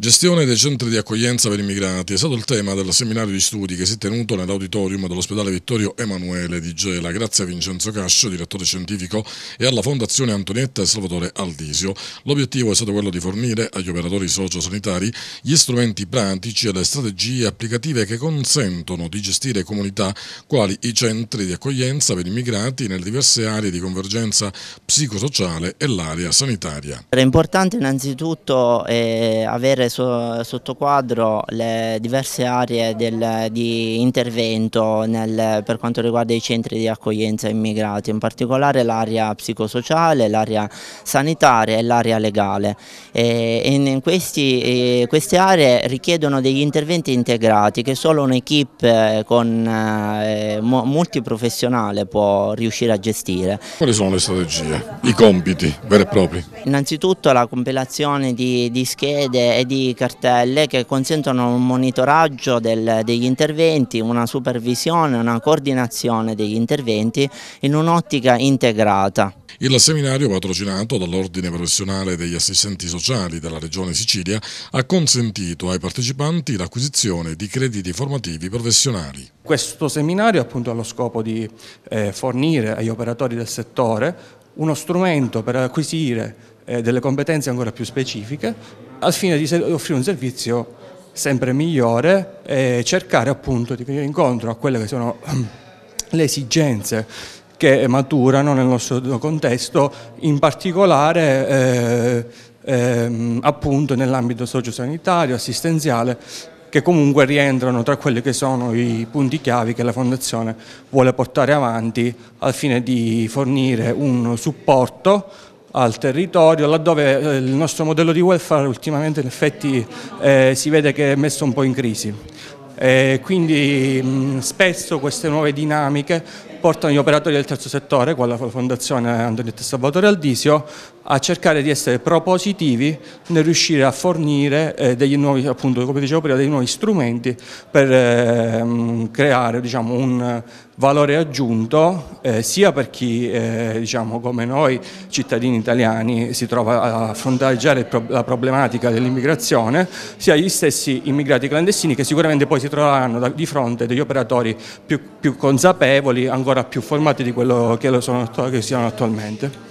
Gestione dei centri di accoglienza per immigrati è stato il tema del seminario di studi che si è tenuto nell'auditorium dell'ospedale Vittorio Emanuele di Gela, grazie a Vincenzo Cascio, direttore scientifico, e alla Fondazione Antonietta e Salvatore Aldisio. L'obiettivo è stato quello di fornire agli operatori sociosanitari gli strumenti pratici e le strategie applicative che consentono di gestire comunità quali i centri di accoglienza per immigrati nelle diverse aree di convergenza psicosociale e l'area sanitaria. Era importante innanzitutto eh, avere so, sotto quadro le diverse aree del, di intervento nel, per quanto riguarda i centri di accoglienza immigrati, in particolare l'area psicosociale, l'area sanitaria e l'area legale. E, e questi, queste aree richiedono degli interventi integrati che solo un'equipe con eh, multiprofessionale può riuscire a gestire. Quali sono le strategie, i compiti veri e propri? Innanzitutto la compilazione di, di schede e di cartelle che consentono un monitoraggio del, degli interventi, una supervisione, una coordinazione degli interventi in un'ottica integrata. Il seminario patrocinato dall'Ordine Professionale degli Assistenti Sociali della Regione Sicilia ha consentito ai partecipanti l'acquisizione di crediti formativi professionali. Questo seminario appunto ha lo scopo di eh, fornire agli operatori del settore uno strumento per acquisire eh, delle competenze ancora più specifiche al fine di offrire un servizio sempre migliore e cercare appunto di venire incontro a quelle che sono le esigenze che maturano nel nostro contesto, in particolare eh, eh, appunto nell'ambito sociosanitario, assistenziale che comunque rientrano tra quelli che sono i punti chiavi che la Fondazione vuole portare avanti al fine di fornire un supporto al territorio, laddove eh, il nostro modello di welfare ultimamente in effetti eh, si vede che è messo un po' in crisi. Eh, quindi mh, spesso queste nuove dinamiche portano gli operatori del terzo settore, quella fondazione Antonetta Salvatore Aldisio, a cercare di essere propositivi nel riuscire a fornire eh, degli nuovi, appunto, come dicevo prima, dei nuovi strumenti per eh, creare diciamo, un valore aggiunto eh, sia per chi, eh, diciamo, come noi cittadini italiani, si trova a affrontare già pro la problematica dell'immigrazione, sia gli stessi immigrati clandestini che sicuramente poi si troveranno di fronte degli operatori più, più consapevoli, ancora ancora più formati di quello che, sono, che siano attualmente.